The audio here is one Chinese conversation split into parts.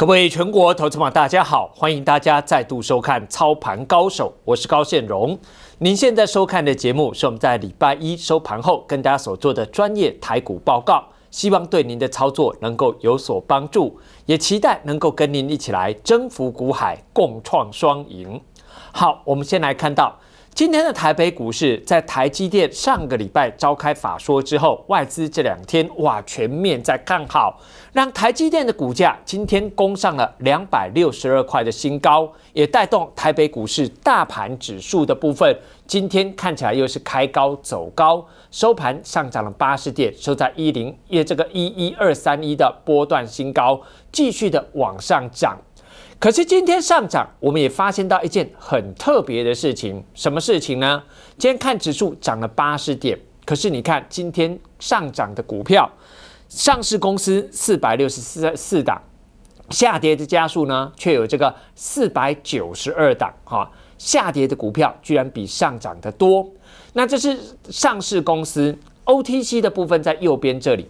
各位全国投资网大家好，欢迎大家再度收看操盘高手，我是高宪荣。您现在收看的节目是我们在礼拜一收盘后跟大家所做的专业台股报告，希望对您的操作能够有所帮助，也期待能够跟您一起来征服股海，共创双赢。好，我们先来看到。今天的台北股市，在台积电上个礼拜召开法说之后，外资这两天哇全面在看好，让台积电的股价今天攻上了两百六十二块的新高，也带动台北股市大盘指数的部分，今天看起来又是开高走高，收盘上涨了八十点，收在一零一这个一一二三一的波段新高，继续的往上涨。可是今天上涨，我们也发现到一件很特别的事情，什么事情呢？今天看指数涨了八十点，可是你看今天上涨的股票，上市公司四百六十四四档，下跌的家数呢，却有这个四百九十二档哈。下跌的股票居然比上涨的多。那这是上市公司 O T C 的部分，在右边这里。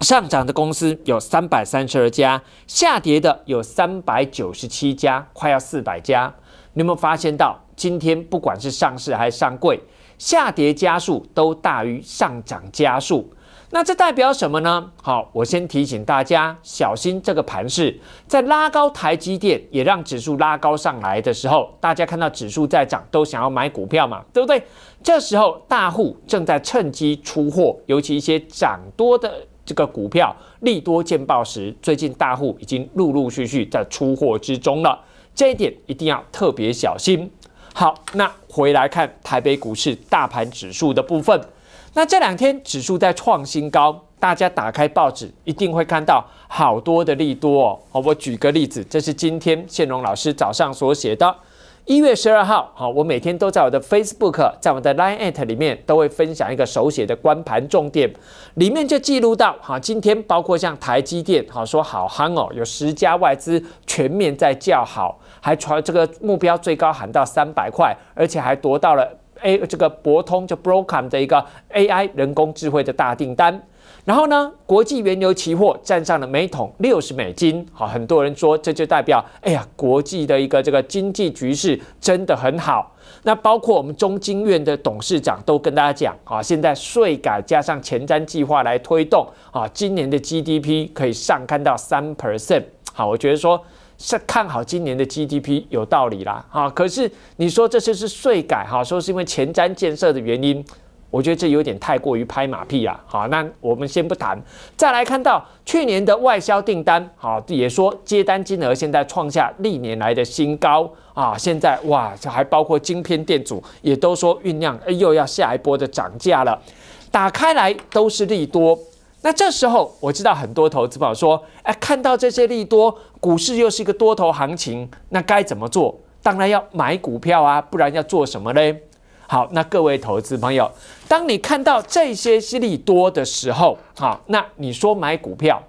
上涨的公司有三百三十二家，下跌的有三百九十七家，快要四百家。你有没有发现到今天不管是上市还是上柜，下跌家数都大于上涨家数？那这代表什么呢？好，我先提醒大家小心这个盘势。在拉高台积电，也让指数拉高上来的时候，大家看到指数在涨，都想要买股票嘛，对不对？这时候大户正在趁机出货，尤其一些涨多的。这个股票利多见报时，最近大户已经陆陆续续在出货之中了，这一点一定要特别小心。好，那回来看台北股市大盘指数的部分，那这两天指数在创新高，大家打开报纸一定会看到好多的利多哦。我举个例子，这是今天宪荣老师早上所写的。一月十二号，好，我每天都在我的 Facebook，在我的 Line at 里面都会分享一个手写的观盘重点，里面就记录到，哈，今天包括像台积电，好说好喊哦，有十家外资全面在叫好，还传这个目标最高喊到三百块，而且还夺到了 A 这个博通就 Broadcom 的一个 AI 人工智慧的大订单。然后呢，国际原油期货站上了每桶六十美金。好，很多人说这就代表，哎呀，国际的一个这个经济局势真的很好。那包括我们中经院的董事长都跟大家讲，啊，现在税改加上前瞻计划来推动，啊，今年的 GDP 可以上看到三 percent。好，我觉得说是看好今年的 GDP 有道理啦。啊，可是你说这就是税改，哈，说是因为前瞻建设的原因。我觉得这有点太过于拍马屁啊。好，那我们先不谈，再来看到去年的外销订单，好，也说接单金额现在创下历年来的新高啊！现在哇，这还包括晶片店主也都说酝酿，又要下一波的涨价了。打开来都是利多，那这时候我知道很多投资宝说，哎，看到这些利多，股市又是一个多头行情，那该怎么做？当然要买股票啊，不然要做什么嘞？好，那各位投资朋友，当你看到这些利多的时候，好，那你说买股票？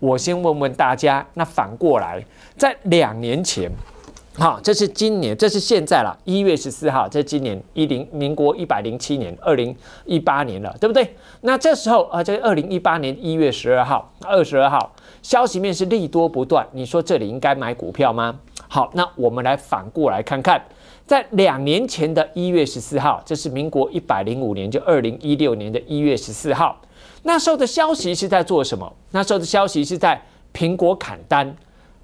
我先问问大家，那反过来，在两年前，好，这是今年，这是现在了，一月十四号，这是今年一零，民国一百零七年，二零一八年了，对不对？那这时候啊，这个二零一八年一月十二号，二十二号，消息面是利多不断，你说这里应该买股票吗？好，那我们来反过来看看。在两年前的一月十四号，这是民国一百零五年，就二零一六年的一月十四号。那时候的消息是在做什么？那时候的消息是在苹果砍单，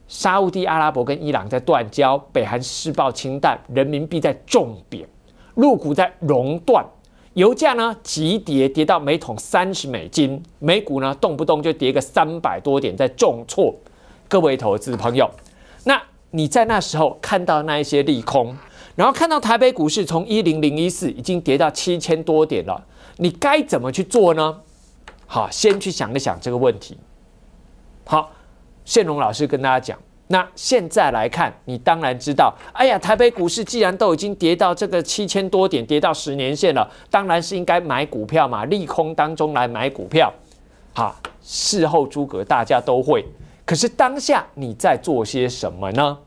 沙地阿拉伯跟伊朗在断交，北韩施爆氢弹，人民币在重贬，入股在熔断，油价呢急跌，跌到每桶三十美金，美股呢动不动就跌个三百多点，在重挫。各位投资朋友，那你在那时候看到那一些利空？然后看到台北股市从一零零一四已经跌到七千多点了，你该怎么去做呢？好，先去想一想这个问题。好，谢荣老师跟大家讲，那现在来看，你当然知道，哎呀，台北股市既然都已经跌到这个七千多点，跌到十年线了，当然是应该买股票嘛，利空当中来买股票。好，事后诸葛大家都会，可是当下你在做些什么呢？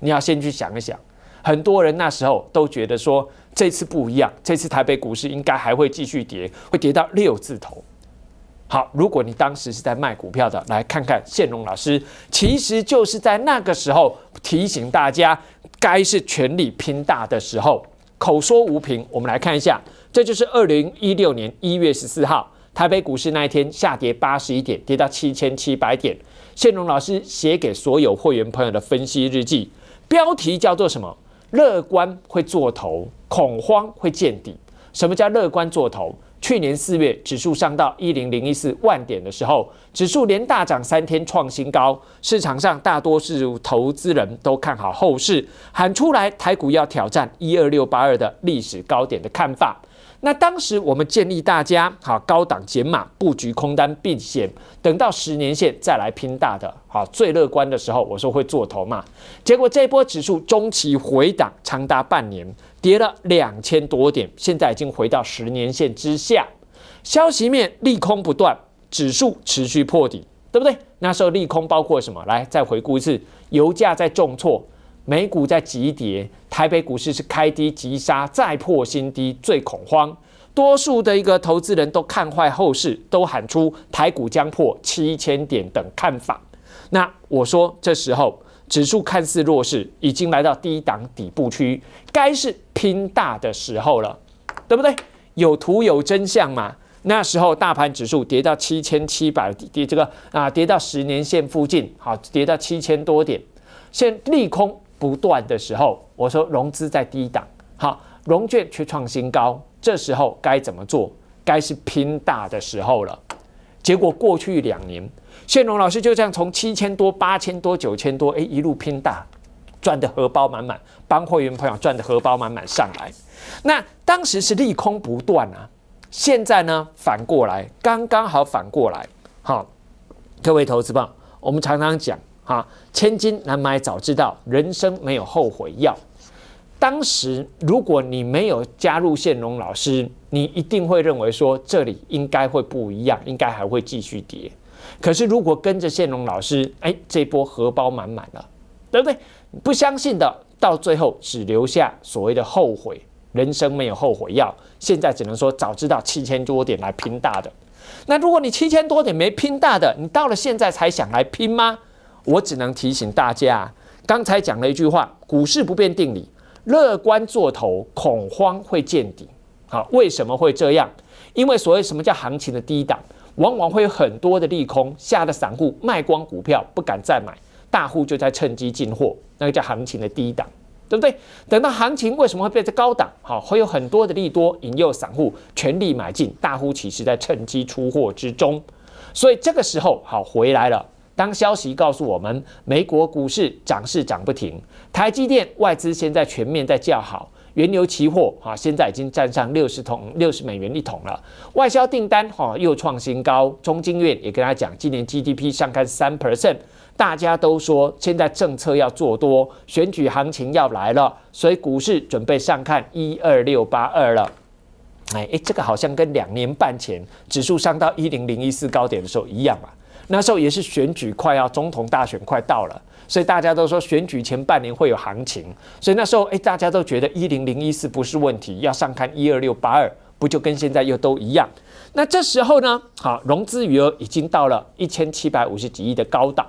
你要先去想一想。很多人那时候都觉得说，这次不一样，这次台北股市应该还会继续跌，会跌到六字头。好，如果你当时是在卖股票的，来看看线荣老师，其实就是在那个时候提醒大家，该是全力拼大的时候。口说无凭，我们来看一下，这就是二零一六年一月十四号台北股市那一天下跌八十一点，跌到七千七百点。线荣老师写给所有会员朋友的分析日记，标题叫做什么？乐观会做头，恐慌会见底。什么叫乐观做头？去年四月指数上到一零零一四万点的时候，指数连大涨三天创新高，市场上大多数投资人都看好后市，喊出来台股要挑战一二六八二的历史高点的看法。那当时我们建议大家，好高档减码布局空单避险，等到十年线再来拼大的，好最乐观的时候我说会做头嘛，结果这波指数中期回档长达半年，跌了两千多点，现在已经回到十年线之下，消息面利空不断，指数持续破底，对不对？那时候利空包括什么？来再回顾一次，油价在重挫。美股在急跌，台北股市是开低急杀，再破新低，最恐慌。多数的一个投资人都看坏后市，都喊出台股将破七千点等看法。那我说，这时候指数看似弱势，已经来到低档底部区，该是拼大的时候了，对不对？有图有真相嘛？那时候大盘指数跌到七千七百，跌这个啊，跌到十年线附近，好，跌到七千多点，现利空。不断的时候，我说融资在低档，好，融券却创新高，这时候该怎么做？该是拼大的时候了。结果过去两年，谢龙老师就这样从七千多、八千多、九千多，哎，一路拼大，赚的荷包满满，帮会员朋友赚的荷包满满上来。那当时是利空不断啊，现在呢，反过来，刚刚好反过来，好，各位投资棒，我们常常讲。啊，千金难买早知道，人生没有后悔药。当时如果你没有加入宪荣老师，你一定会认为说这里应该会不一样，应该还会继续跌。可是如果跟着宪荣老师，哎，这波荷包满满了，对不对？不相信的，到最后只留下所谓的后悔。人生没有后悔药，现在只能说早知道七千多点来拼大的。那如果你七千多点没拼大的，你到了现在才想来拼吗？我只能提醒大家，刚才讲了一句话：股市不变定理，乐观做头，恐慌会见底。好，为什么会这样？因为所谓什么叫行情的低档，往往会有很多的利空，吓得散户卖光股票，不敢再买，大户就在趁机进货，那个叫行情的低档，对不对？等到行情为什么会变成高档？好，会有很多的利多引诱散户全力买进，大户其实在趁机出货之中。所以这个时候好回来了。当消息告诉我们，美国股市涨势涨不停，台积电外资现在全面在叫好，原油期货啊，现在已经站上六十桶六十美元一桶了，外销订单哈又创新高，中经院也跟他讲，今年 GDP 上看三 percent，大家都说现在政策要做多，选举行情要来了，所以股市准备上看一二六八二了。哎，这个好像跟两年半前指数上到一零零一四高点的时候一样啊。那时候也是选举快要，总统大选快到了，所以大家都说选举前半年会有行情，所以那时候哎，大家都觉得一零零一四不是问题，要上看一二六八二，不就跟现在又都一样？那这时候呢，好，融资余额已经到了一千七百五十几亿的高档，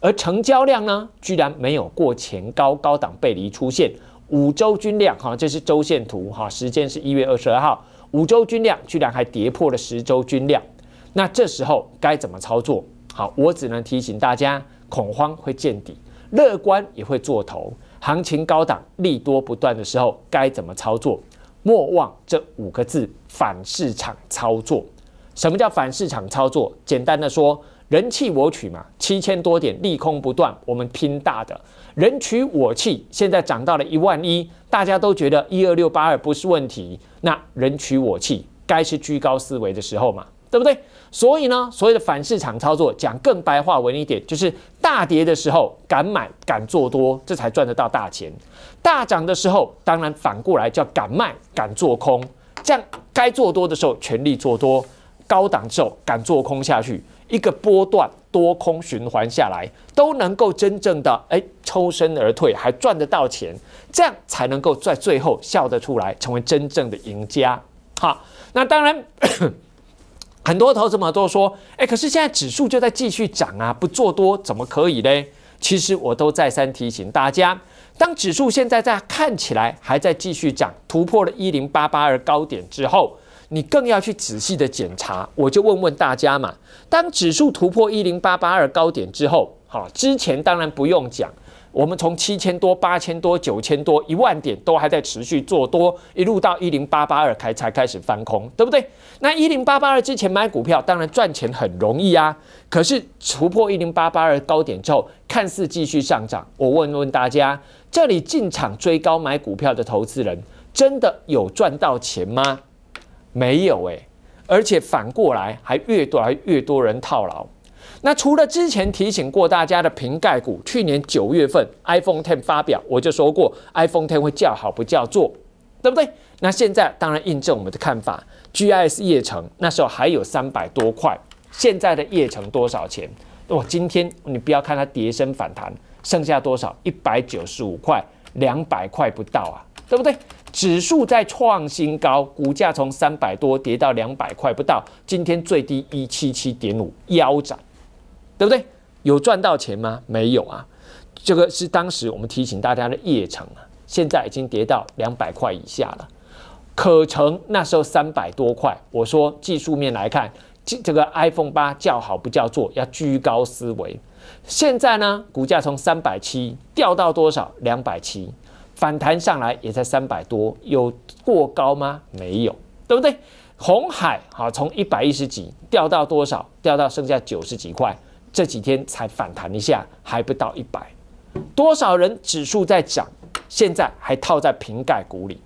而成交量呢，居然没有过前高高档背离出现，五周均量哈，这是周线图哈，时间是一月二十二号，五周均量居然还跌破了十周均量，那这时候该怎么操作？好，我只能提醒大家，恐慌会见底，乐观也会做头。行情高档，利多不断的时候，该怎么操作？莫忘这五个字：反市场操作。什么叫反市场操作？简单的说，人气我取嘛。七千多点，利空不断，我们拼大的。人取我气。现在涨到了一万一，大家都觉得一二六八二不是问题，那人取我气，该是居高思维的时候嘛。对不对？所以呢，所谓的反市场操作，讲更白话文一点，就是大跌的时候敢买敢做多，这才赚得到大钱；大涨的时候，当然反过来叫敢卖敢做空。这样该做多的时候全力做多，高档之后敢做空下去，一个波段多空循环下来，都能够真正的哎抽身而退，还赚得到钱，这样才能够在最后笑得出来，成为真正的赢家。好，那当然。很多投资者都说：“哎，可是现在指数就在继续涨啊，不做多怎么可以呢？”其实我都再三提醒大家，当指数现在在看起来还在继续涨，突破了一零八八二高点之后，你更要去仔细的检查。我就问问大家嘛，当指数突破一零八八二高点之后，好，之前当然不用讲。我们从七千多、八千多、九千多、一万点都还在持续做多，一路到一零八八二开才开始翻空，对不对？那一零八八二之前买股票，当然赚钱很容易啊。可是突破一零八八二高点之后，看似继续上涨，我问问大家，这里进场追高买股票的投资人，真的有赚到钱吗？没有诶。而且反过来还越多越多人套牢。那除了之前提醒过大家的瓶盖股，去年九月份 iPhone 10发表，我就说过 iPhone 10会叫好不叫座，对不对？那现在当然印证我们的看法。g i s 夜城那时候还有三百多块，现在的夜城多少钱？我今天你不要看它跌升反弹，剩下多少？一百九十五块，两百块不到啊，对不对？指数在创新高，股价从三百多跌到两百块不到，今天最低一七七点五，腰斩。对不对？有赚到钱吗？没有啊。这个是当时我们提醒大家的业成啊，现在已经跌到两百块以下了。可成那时候三百多块，我说技术面来看，这这个 iPhone 八叫好不叫座，要居高思维。现在呢，股价从三百七掉到多少？两百七，反弹上来也才三百多，有过高吗？没有，对不对？红海好，从一百一十几掉到多少？掉到剩下九十几块。这几天才反弹一下，还不到一百，多少人指数在涨，现在还套在瓶盖股里。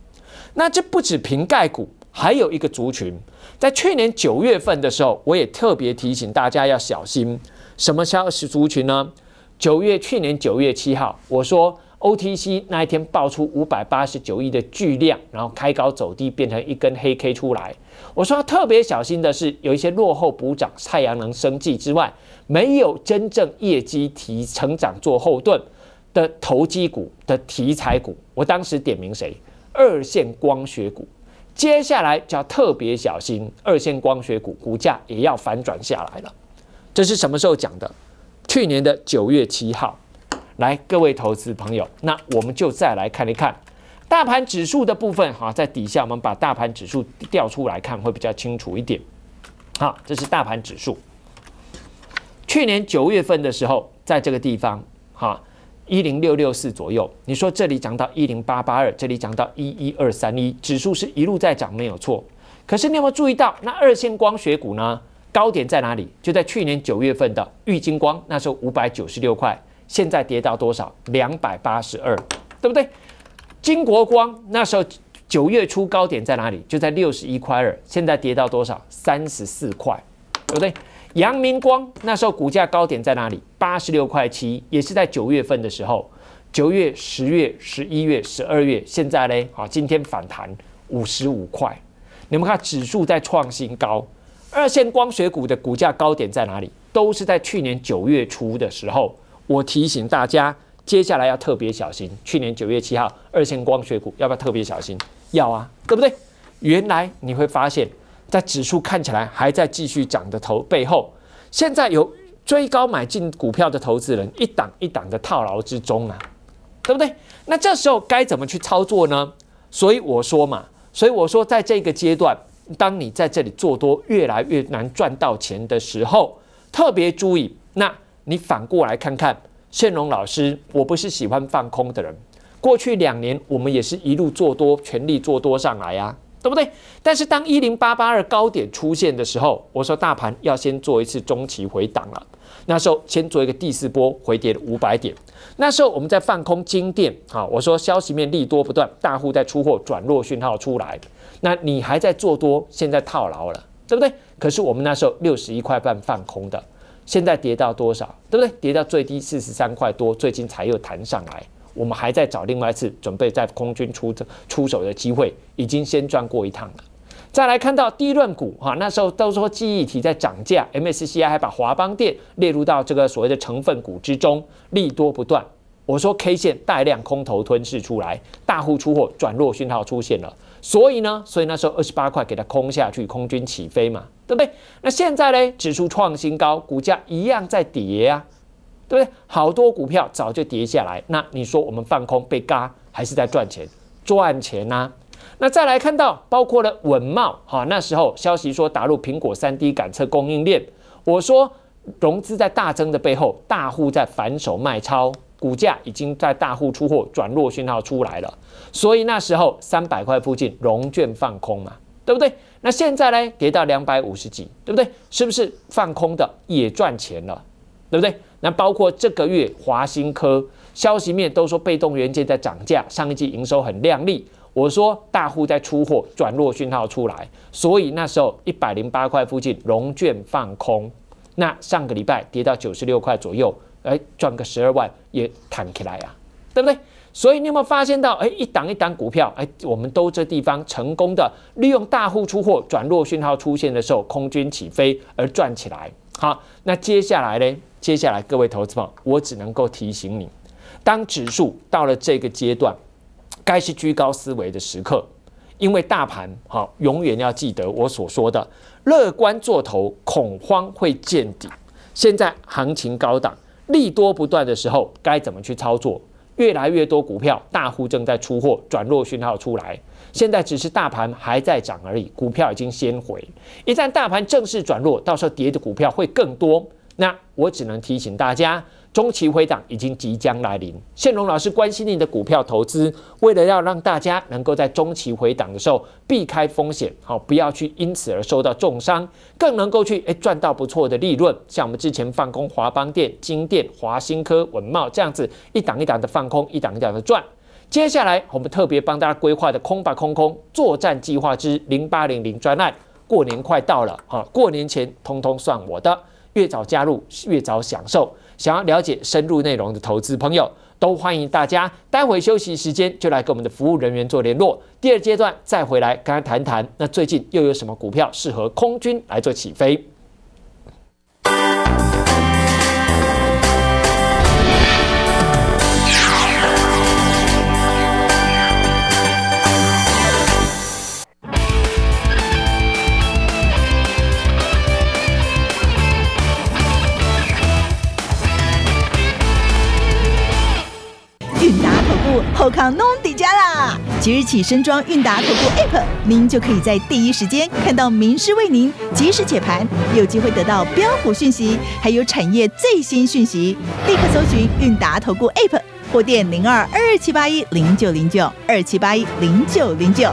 那这不止瓶盖股，还有一个族群。在去年九月份的时候，我也特别提醒大家要小心，什么消是族群呢？九月去年九月七号，我说 OTC 那一天爆出五百八十九亿的巨量，然后开高走低，变成一根黑 K 出来。我说要特别小心的是，有一些落后补涨太阳能生计之外，没有真正业绩提成长做后盾的投机股的题材股。我当时点名谁？二线光学股。接下来就要特别小心，二线光学股股价也要反转下来了。这是什么时候讲的？去年的九月七号。来，各位投资朋友，那我们就再来看一看。大盘指数的部分哈，在底下我们把大盘指数调出来看，会比较清楚一点。好，这是大盘指数。去年九月份的时候，在这个地方哈，一零六六四左右。你说这里涨到一零八八二，这里涨到一一二三一，指数是一路在涨，没有错。可是你有没有注意到，那二线光学股呢？高点在哪里？就在去年九月份的玉金光，那时候五百九十六块，现在跌到多少？两百八十二，对不对？金国光那时候九月初高点在哪里？就在六十一块二，现在跌到多少？三十四块，对不对？扬明光那时候股价高点在哪里？八十六块七，也是在九月份的时候，九月、十月、十一月、十二月，现在嘞，好，今天反弹五十五块，你们看指数在创新高。二线光学股的股价高点在哪里？都是在去年九月初的时候。我提醒大家。接下来要特别小心。去年九月七号，二线光学股要不要特别小心？要啊，对不对？原来你会发现，在指数看起来还在继续涨的头背后，现在有追高买进股票的投资人一档一档的套牢之中啊，对不对？那这时候该怎么去操作呢？所以我说嘛，所以我说，在这个阶段，当你在这里做多越来越难赚到钱的时候，特别注意。那你反过来看看。建龙老师，我不是喜欢放空的人。过去两年，我们也是一路做多，全力做多上来啊，对不对？但是当一零八八二高点出现的时候，我说大盘要先做一次中期回档了。那时候先做一个第四波回跌的五百点。那时候我们在放空金店啊，我说消息面利多不断，大户在出货，转弱讯号出来。那你还在做多，现在套牢了，对不对？可是我们那时候六十一块半放空的。现在跌到多少，对不对？跌到最低四十三块多，最近才又弹上来。我们还在找另外一次准备在空军出出手的机会，已经先赚过一趟了。再来看到低转股哈，那时候都说记忆体在涨价，MSCI 还把华邦电列入到这个所谓的成分股之中，利多不断。我说 K 线带量空头吞噬出来，大户出货转弱讯号出现了。所以呢，所以那时候二十八块给它空下去，空军起飞嘛，对不对？那现在呢，指数创新高，股价一样在跌啊，对不对？好多股票早就跌下来，那你说我们放空被嘎，还是在赚钱？赚钱呐。那再来看到，包括了稳茂哈，那时候消息说打入苹果三 D 感测供应链，我说融资在大增的背后，大户在反手卖超。股价已经在大户出货转弱讯号出来了，所以那时候三百块附近融券放空嘛，对不对？那现在呢跌到两百五十几，对不对？是不是放空的也赚钱了，对不对？那包括这个月华新科消息面都说被动元件在涨价，上一季营收很亮丽。我说大户在出货转弱讯号出来，所以那时候一百零八块附近融券放空，那上个礼拜跌到九十六块左右。哎，赚个十二万也弹起来呀，对不对？所以你有没有发现到？哎，一档一档股票，哎，我们都这地方成功的利用大户出货转弱讯号出现的时候，空军起飞而赚起来。好，那接下来呢？接下来各位投资友，我只能够提醒你，当指数到了这个阶段，该是居高思维的时刻，因为大盘好，永远要记得我所说的，乐观做头，恐慌会见底。现在行情高档。利多不断的时候，该怎么去操作？越来越多股票大户正在出货，转弱讯号出来。现在只是大盘还在涨而已，股票已经先回。一旦大盘正式转弱，到时候跌的股票会更多。那我只能提醒大家。中期回档已经即将来临，宪荣老师关心你的股票投资，为了要让大家能够在中期回档的时候避开风险，好不要去因此而受到重伤，更能够去诶赚到不错的利润。像我们之前放空华邦电、金电、华新科、文茂这样子，一档一档的放空，一档一档的赚。接下来我们特别帮大家规划的空吧空空作战计划之零八零零专案。过年快到了啊，过年前通通算我的，越早加入越早享受。想要了解深入内容的投资朋友，都欢迎大家待会休息时间就来跟我们的服务人员做联络。第二阶段再回来跟他谈谈，那最近又有什么股票适合空军来做起飞？后康弄底家啦！即日起升装韵达投顾 App，您就可以在第一时间看到名师为您及时解盘，有机会得到标普讯息，还有产业最新讯息。立刻搜寻韵达投顾 App，或电零二二七八一零九零九二七八一零九零九。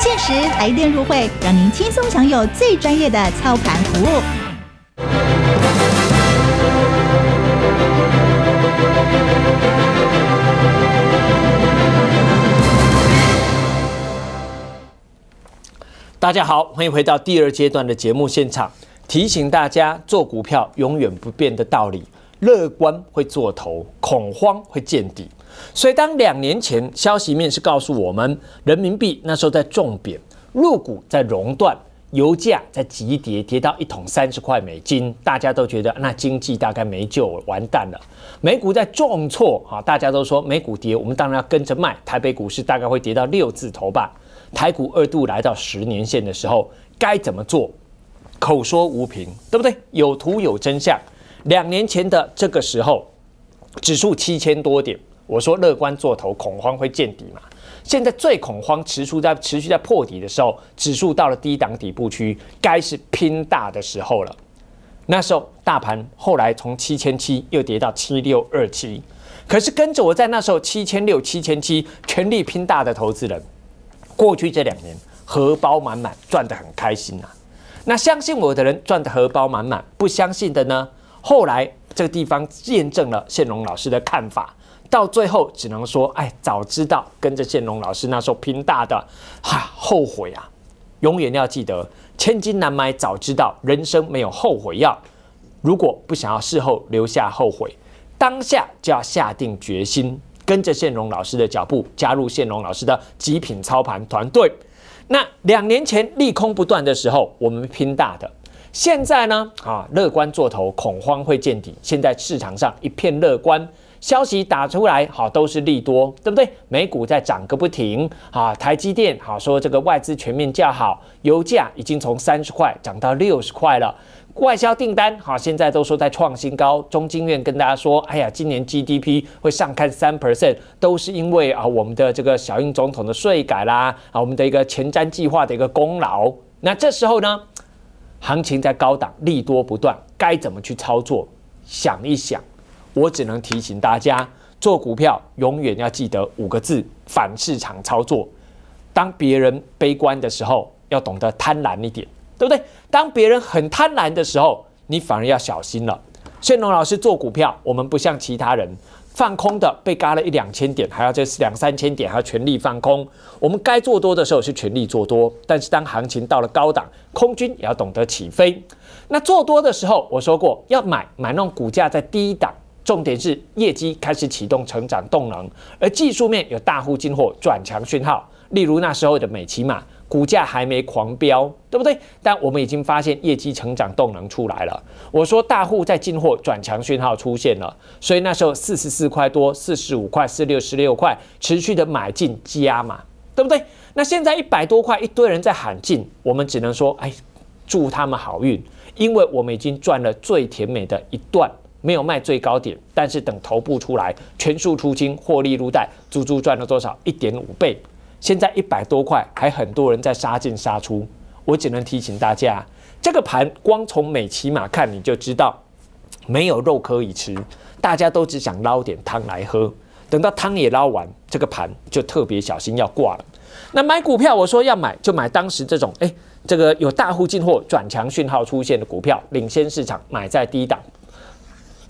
限时来电入会，让您轻松享有最专业的操盘服务。大家好，欢迎回到第二阶段的节目现场。提醒大家，做股票永远不变的道理：乐观会做头，恐慌会见底。所以，当两年前消息面是告诉我们，人民币那时候在重贬，入股在熔断，油价在急跌，跌到一桶三十块美金，大家都觉得那经济大概没救，完蛋了。美股在重挫，啊，大家都说美股跌，我们当然要跟着卖。台北股市大概会跌到六字头吧。台股二度来到十年线的时候，该怎么做？口说无凭，对不对？有图有真相。两年前的这个时候，指数七千多点。我说乐观做头，恐慌会见底嘛？现在最恐慌，持续在持续在破底的时候，指数到了低档底部区，该是拼大的时候了。那时候大盘后来从七千七又跌到七六二七，可是跟着我在那时候七千六、七千七全力拼大的投资人，过去这两年荷包满满，赚得很开心呐。那相信我的人赚的荷包满满，不相信的呢？后来这个地方验证了谢龙老师的看法。到最后只能说，哎，早知道跟着建龙老师那时候拼大的，哈，后悔啊！永远要记得，千金难买早知道，人生没有后悔药。如果不想要事后留下后悔，当下就要下定决心，跟着建龙老师的脚步，加入建龙老师的极品操盘团队。那两年前利空不断的时候，我们拼大的，现在呢？啊，乐观做头，恐慌会见底。现在市场上一片乐观。消息打出来，好都是利多，对不对？美股在涨个不停，啊，台积电好说这个外资全面叫好，油价已经从三十块涨到六十块了，外销订单好现在都说在创新高，中经院跟大家说，哎呀，今年 GDP 会上看三 percent，都是因为啊我们的这个小英总统的税改啦，啊我们的一个前瞻计划的一个功劳。那这时候呢，行情在高档，利多不断，该怎么去操作？想一想。我只能提醒大家，做股票永远要记得五个字：反市场操作。当别人悲观的时候，要懂得贪婪一点，对不对？当别人很贪婪的时候，你反而要小心了。炫龙老师做股票，我们不像其他人放空的，被嘎了一两千点，还要这两三千点还要全力放空。我们该做多的时候是全力做多，但是当行情到了高档，空军也要懂得起飞。那做多的时候，我说过要买买那种股价在低档。重点是业绩开始启动成长动能，而技术面有大户进货转强讯号。例如那时候的美骑马，股价还没狂飙，对不对？但我们已经发现业绩成长动能出来了。我说大户在进货转强讯号出现了，所以那时候四十四块多、四十五块、四六十六块持续的买进加码，对不对？那现在一百多块一堆人在喊进，我们只能说哎，祝他们好运，因为我们已经赚了最甜美的一段。没有卖最高点，但是等头部出来，全数出清，获利入袋，足足赚了多少？一点五倍。现在一百多块，还很多人在杀进杀出。我只能提醒大家，这个盘光从美骑马看你就知道，没有肉可以吃，大家都只想捞点汤来喝。等到汤也捞完，这个盘就特别小心要挂了。那买股票，我说要买就买当时这种，哎，这个有大户进货转强讯号出现的股票，领先市场买在低档。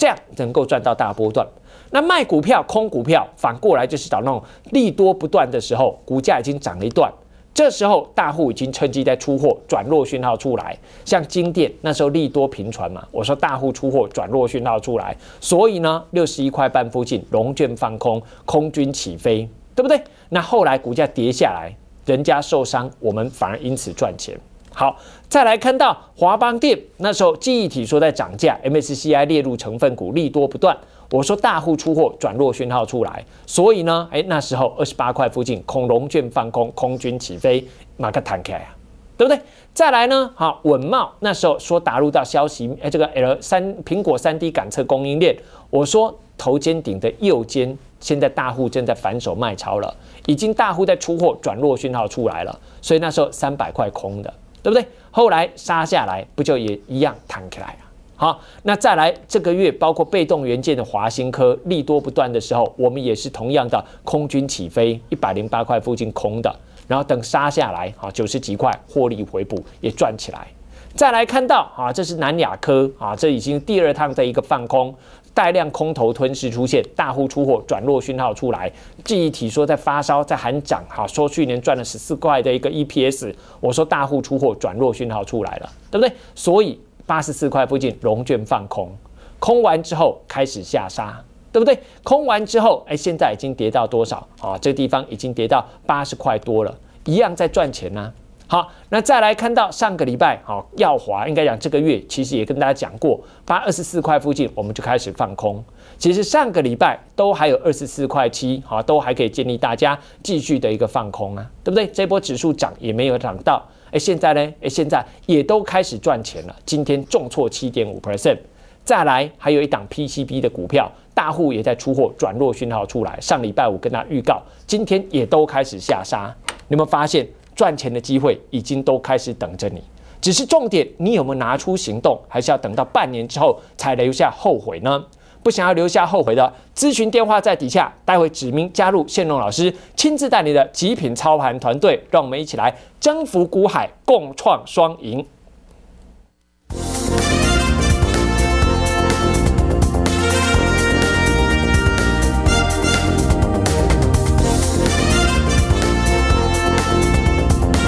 这样能够赚到大波段。那卖股票、空股票，反过来就是找那种利多不断的时候，股价已经涨了一段，这时候大户已经趁机在出货，转弱讯号出来。像金店那时候利多频传嘛，我说大户出货转弱讯号出来，所以呢，六十一块半附近龙卷放空，空军起飞，对不对？那后来股价跌下来，人家受伤，我们反而因此赚钱。好，再来看到华邦电，那时候记忆体说在涨价，MSCI 列入成分股，利多不断。我说大户出货，转弱讯号出来，所以呢，哎，那时候二十八块附近，恐龙卷放空，空军起飞，马克弹开啊，对不对？再来呢，好，稳茂那时候说打入到消息，哎，这个 L 三苹果三 D 感测供应链，我说头肩顶的右肩，现在大户正在反手卖超了，已经大户在出货，转弱讯号出来了，所以那时候三百块空的。对不对？后来杀下来，不就也一样弹起来了？好，那再来这个月，包括被动元件的华星科利多不断的时候，我们也是同样的空军起飞一百零八块附近空的，然后等杀下来啊九十几块获利回补也赚起来。再来看到啊，这是南亚科啊，这已经第二趟的一个放空。带量空头吞噬出现，大户出货转弱讯号出来，记忆体说在发烧，在喊涨，哈，说去年赚了十四块的一个 EPS，我说大户出货转弱讯号出来了，对不对？所以八十四块附近融券放空，空完之后开始下杀，对不对？空完之后，哎，现在已经跌到多少？啊，这个地方已经跌到八十块多了，一样在赚钱呢。好，那再来看到上个礼拜，好耀华应该讲这个月其实也跟大家讲过，八二十四块附近我们就开始放空。其实上个礼拜都还有二十四块七，好都还可以建议大家继续的一个放空啊，对不对？这波指数涨也没有涨到，哎现在呢，哎现在也都开始赚钱了。今天重挫七点五 percent，再来还有一档 PCB 的股票，大户也在出货，转弱讯号出来。上礼拜五跟他预告，今天也都开始下杀，有没有发现？赚钱的机会已经都开始等着你，只是重点，你有没有拿出行动？还是要等到半年之后才留下后悔呢？不想要留下后悔的，咨询电话在底下，待会指名加入线龙老师亲自带领的极品操盘团队，让我们一起来征服股海，共创双赢。